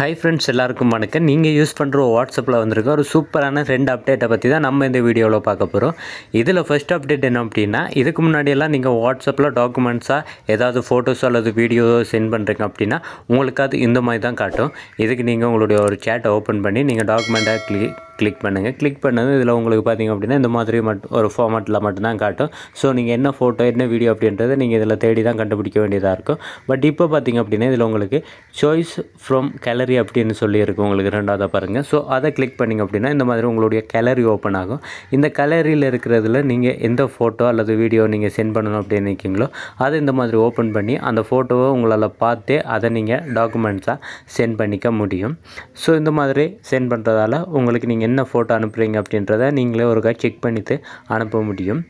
hi friends எல்லாருக்கும் வணக்கம் நீங்கள் யூஸ் பண்ணுற வாட்ஸ்அப்பில் வந்திருக்க ஒரு சூப்பரான ரெண்டு அப்டேட்டை பற்றி தான் நம்ம இந்த வீடியோவில் பார்க்க போகிறோம் இதில் ஃபஸ்ட் அப்டேட் என்ன அப்படின்னா இதுக்கு முன்னாடியெல்லாம் நீங்கள் வாட்ஸ்அப்பில் டாக்குமெண்ட்ஸாக ஏதாவது ஃபோட்டோஸோ அல்லது வீடியோ சென்ட் பண்ணுறீங்க அப்படின்னா உங்களுக்கு அது இந்த மாதிரி தான் காட்டும் இதுக்கு நீங்கள் உங்களுடைய ஒரு சேட்டை ஓப்பன் பண்ணி நீங்கள் டாக்குமெண்ட்டாக கிளிக் கிளிக் பண்ணுங்கள் கிளிக் பண்ணது இதில் உங்களுக்கு பார்த்திங்க அப்படின்னா இந்த மாதிரி மட்டும் ஒரு ஃபார்மேட்டில் மட்டும்தான் காட்டும் ஸோ நீங்கள் என்ன ஃபோட்டோ என்ன வீடியோ அப்படின்றத நீங்கள் இதில் தேடி தான் கண்டுபிடிக்க வேண்டியதாக இருக்கும் பட் இப்போ பார்த்திங்க அப்படின்னா இதில் உங்களுக்கு சாய்ஸ் ஃப்ரம் கேலரி அப்படின்னு சொல்லியிருக்கும் உங்களுக்கு ரெண்டாவது பாருங்கள் ஸோ அதை கிளிக் பண்ணிங்க அப்படின்னா இந்த மாதிரி உங்களுடைய கேலரி ஓப்பன் ஆகும் இந்த கேலரியில் இருக்கிறதுல நீங்கள் எந்த ஃபோட்டோ அல்லது வீடியோ நீங்கள் சென்ட் பண்ணணும் அப்படின்னு நினைக்கிங்களோ அதை இந்த மாதிரி ஓப்பன் பண்ணி அந்த ஃபோட்டோவை உங்களால் பார்த்து அதை நீங்கள் டாக்குமெண்ட்ஸாக சென்ட் பண்ணிக்க முடியும் ஸோ இந்த மாதிரி சென்ட் பண்ணுறதால உங்களுக்கு நீங்கள் என்ன ஃபோட்டோ அனுப்புகிறீங்க அப்படின்றத நீங்களே ஒருக்கா செக் பண்ணிவிட்டு அனுப்ப முடியும்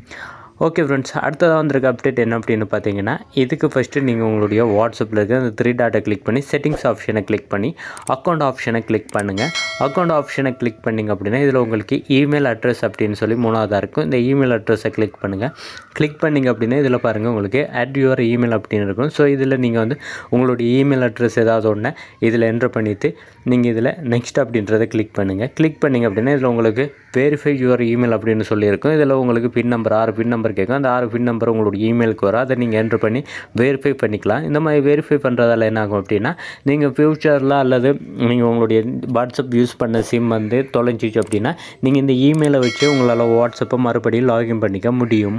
ஓகே ஃப்ரெண்ட்ஸ் அடுத்ததாக வந்திருக்க அப்டேட் என்ன அப்படின்னு பார்த்தீங்கன்னா இதுக்கு ஃபஸ்ட்டு நீங்கள் உங்களுடைய வாட்ஸ்அப்பில் இருக்க அந்த த்ரீ டாட்டை கிளிக் பண்ணி செட்டிங்ஸ் ஆப்ஷனை கிளிக் பண்ணி அக்கௌண்ட் ஆப்ஷனை கிளிக் பண்ணுங்கள் அக்கௌண்ட் ஆப்ஷனை கிளிக் பண்ணிங்க அப்படின்னா இதில் உங்களுக்கு இமெயில் அட்ரஸ் அப்படின்னு சொல்லி மூணாவதாக இருக்கும் இந்த இமெயில் அட்ரஸை கிளிக் பண்ணுங்கள் கிளிக் பண்ணிங்க அப்படின்னா இதில் பாருங்கள் உங்களுக்கு அட் யுவர் இமெயில் அப்படின்னு இருக்கும் ஸோ இதில் நீங்கள் வந்து உங்களுடைய இமெயில் அட்ரஸ் ஏதாவது ஒன்று இதில் என்ட்ரு பண்ணிவிட்டு நீங்கள் இதில் நெக்ஸ்ட் அப்படின்றத கிளிக் பண்ணுங்கள் கிளிக் பண்ணிங்க அப்படின்னா இதில் உங்களுக்கு வெரிஃபை யுவர் இமெயில் அப்படின்னு சொல்லியிருக்கும் இதில் உங்களுக்கு பின் நம்பர் ஆறு பின் நம்பர் கேட்கும் அந்த ஆறு பின் நம்பர் உங்களுடைய இமெயிலுக்கு வரும் அதை நீங்கள் என்ட்ரு பண்ணி வெரிஃபை பண்ணிக்கலாம் இந்த மாதிரி வெரிஃபை பண்ணுறதால என்ன ஆகும் அப்படின்னா நீங்கள் ஃப்யூச்சரில் அல்லது நீங்கள் உங்களுடைய வாட்ஸ்அப் யூஸ் பண்ண சிம் வந்து தொலைஞ்சிச்சு அப்படின்னா நீங்கள் இந்த இமெயிலை வச்சு உங்களால் வாட்ஸ்அப்பை மறுபடியும் லாகின் பண்ணிக்க முடியும்